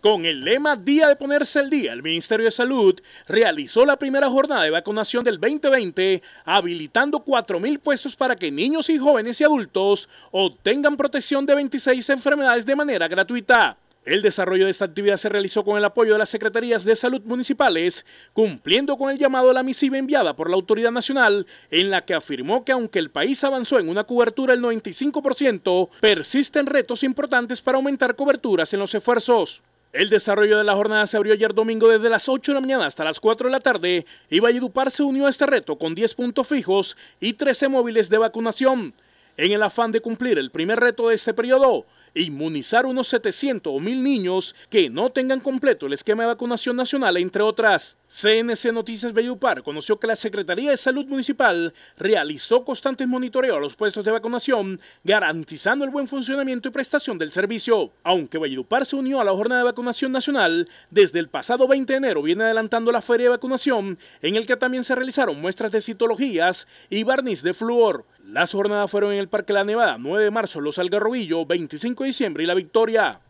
Con el lema Día de ponerse el día, el Ministerio de Salud realizó la primera jornada de vacunación del 2020, habilitando 4.000 puestos para que niños y jóvenes y adultos obtengan protección de 26 enfermedades de manera gratuita. El desarrollo de esta actividad se realizó con el apoyo de las Secretarías de Salud Municipales, cumpliendo con el llamado a la misiva enviada por la Autoridad Nacional, en la que afirmó que aunque el país avanzó en una cobertura del 95%, persisten retos importantes para aumentar coberturas en los esfuerzos. El desarrollo de la jornada se abrió ayer domingo desde las 8 de la mañana hasta las 4 de la tarde y Valledupar se unió a este reto con 10 puntos fijos y 13 móviles de vacunación. En el afán de cumplir el primer reto de este periodo, inmunizar unos 700 o 1000 niños que no tengan completo el esquema de vacunación nacional, entre otras. CNC Noticias Bellupar conoció que la Secretaría de Salud Municipal realizó constantes monitoreos a los puestos de vacunación, garantizando el buen funcionamiento y prestación del servicio. Aunque Bellupar se unió a la jornada de vacunación nacional, desde el pasado 20 de enero viene adelantando la feria de vacunación, en el que también se realizaron muestras de citologías y barniz de flúor. Las jornadas fueron en el Parque La Nevada, 9 de marzo, Los Algarrobillo, 25 de diciembre y La Victoria.